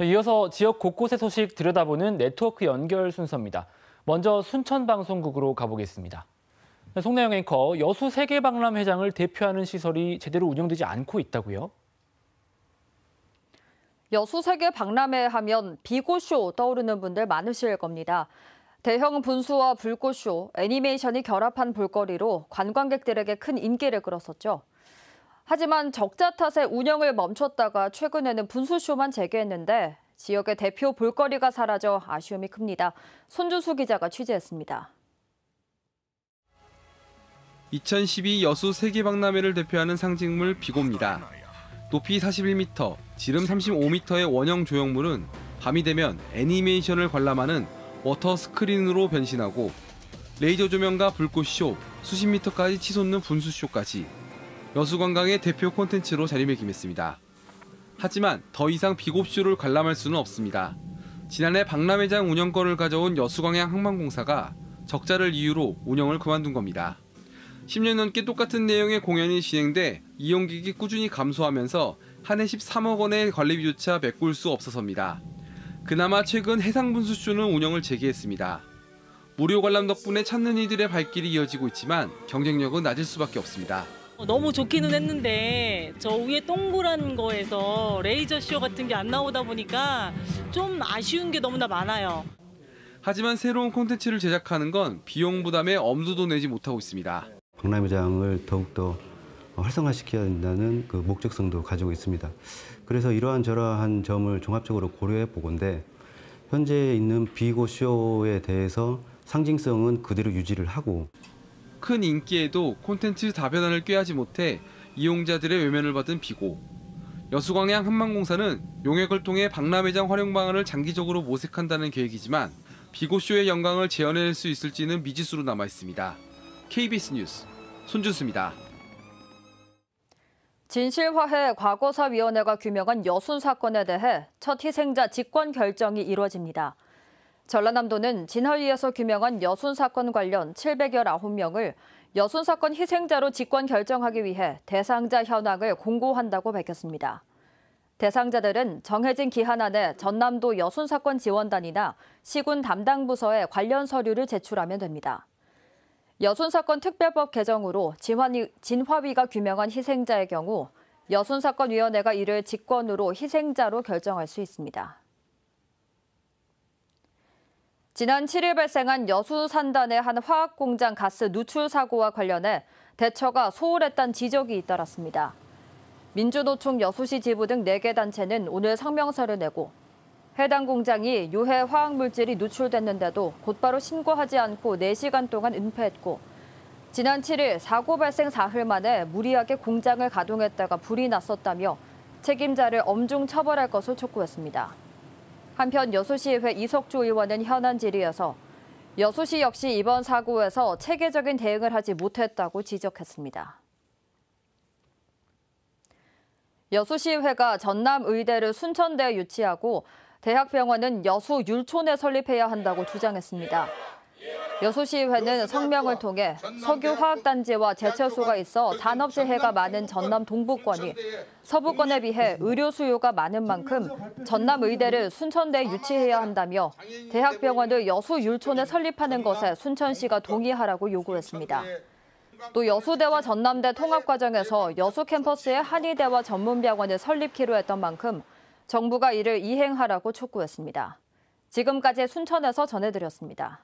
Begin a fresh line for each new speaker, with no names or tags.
이어서 지역 곳곳의 소식 들여다보는 네트워크 연결 순서입니다. 먼저 순천 방송국으로 가보겠습니다. 네, 송나영 앵커, 여수 세계박람 회장을 대표하는 시설이 제대로 운영되지 않고 있다고요?
여수 세계 박람회 하면 비고쇼 떠오르는 분들 많으실 겁니다. 대형 분수와 불꽃쇼, 애니메이션이 결합한 볼거리로 관광객들에게 큰 인기를 끌었었죠. 하지만 적자 탓에 운영을 멈췄다가 최근에는 분수쇼만 재개했는데 지역의 대표 볼거리가 사라져 아쉬움이 큽니다. 손주수 기자가 취재했습니다.
2012 여수 세계박람회를 대표하는 상징물 비고입니다. 높이 41m, 지름 35m의 원형 조형물은 밤이 되면 애니메이션을 관람하는 워터 스크린으로 변신하고 레이저 조명과 불꽃쇼, 수십 미터까지 치솟는 분수쇼까지 여수관광의 대표 콘텐츠로 자리매김했습니다. 하지만 더 이상 비곱쇼를 관람할 수는 없습니다. 지난해 박람회장 운영권을 가져온 여수광양 항만공사가 적자를 이유로 운영을 그만둔 겁니다. 10년 넘게 똑같은 내용의 공연이 진행돼 이용객이 꾸준히 감소하면서 한 해 13억 원의 관리비조차 메꿀 수 없어서입니다. 그나마 최근 해상분수쇼는 운영을 재개했습니다. 무료 관람 덕분에 찾는 이들의 발길이 이어지고 있지만 경쟁력은 낮을 수밖에 없습니다. 어, 너무 좋기는 했는데 저 위에 동그란 거에서 레이저 쇼 같은 게 안 나오다 보니까 좀 아쉬운 게 너무나 많아요. 하지만 새로운 콘텐츠를 제작하는 건 비용 부담에 엄두도 내지 못하고 있습니다.
박람회장을 더욱더 활성화시켜야 된다는 그 목적성도 가지고 있습니다. 그래서 이러한 저러한 점을 종합적으로 고려해 보건데 현재 있는 비고 쇼에 대해서 상징성은 그대로 유지를 하고
큰 인기에도 콘텐츠 다변화를 꾀하지 못해 이용자들의 외면을 받은 비고 여수광양 한만공사는 용역을 통해 박람회장 활용 방안을 장기적으로 모색한다는 계획이지만 비고쇼의 영광을 재현해낼 수 있을지는 미지수로 남아 있습니다. KBS 뉴스 손준수입니다.
진실화해 과거사위원회가 규명한 여순 사건에 대해 첫 희생자 직권 결정이 이뤄집니다. 전라남도는 진화위에서 규명한 여순 사건 관련 719명을 여순 사건 희생자로 직권 결정하기 위해 대상자 현황을 공고한다고 밝혔습니다. 대상자들은 정해진 기한 안에 전남도 여순 사건 지원단이나 시군 담당 부서에 관련 서류를 제출하면 됩니다. 여순 사건 특별법 개정으로 진화위, 가 규명한 희생자의 경우 여순 사건 위원회가 이를 직권으로 희생자로 결정할 수 있습니다. 지난 7일 발생한 여수 산단의 한 화학공장 가스 누출 사고와 관련해 대처가 소홀했던 지적이 잇따랐습니다. 민주노총 여수시 지부 등 4개 단체는 오늘 성명서를 내고 해당 공장이 유해 화학물질이 누출됐는데도 곧바로 신고하지 않고 4시간 동안 은폐했고 지난 7일 사고 발생 사흘 만에 무리하게 공장을 가동했다가 불이 났었다며 책임자를 엄중 처벌할 것을 촉구했습니다. 한편 여수시의회 이석주 의원은 현안 질의에서 여수시 역시 이번 사고에서 체계적인 대응을 하지 못했다고 지적했습니다. 여수시의회가 전남의대를 순천대에 유치하고 대학병원은 여수 율촌에 설립해야 한다고 주장했습니다. 여수시의회는 성명을 뭐 통해 석유화학단지와 제철소가 있어 그 산업재해가 많은 전남 동부권이 서부권에 비해 의료 수요가 많은 만큼 전남의대를 순천대에 유치해야 한다며 대학병원을 여수 율촌에 설립하는 그러니까 것에 순천시가 동의하라고 요구했습니다. 또 여수대와 전남대 통합 과정에서 여수 캠퍼스에 한의대와 전문병원을 설립키로 했던 만큼 정부가 이를 이행하라고 촉구했습니다. 지금까지 순천에서 전해드렸습니다.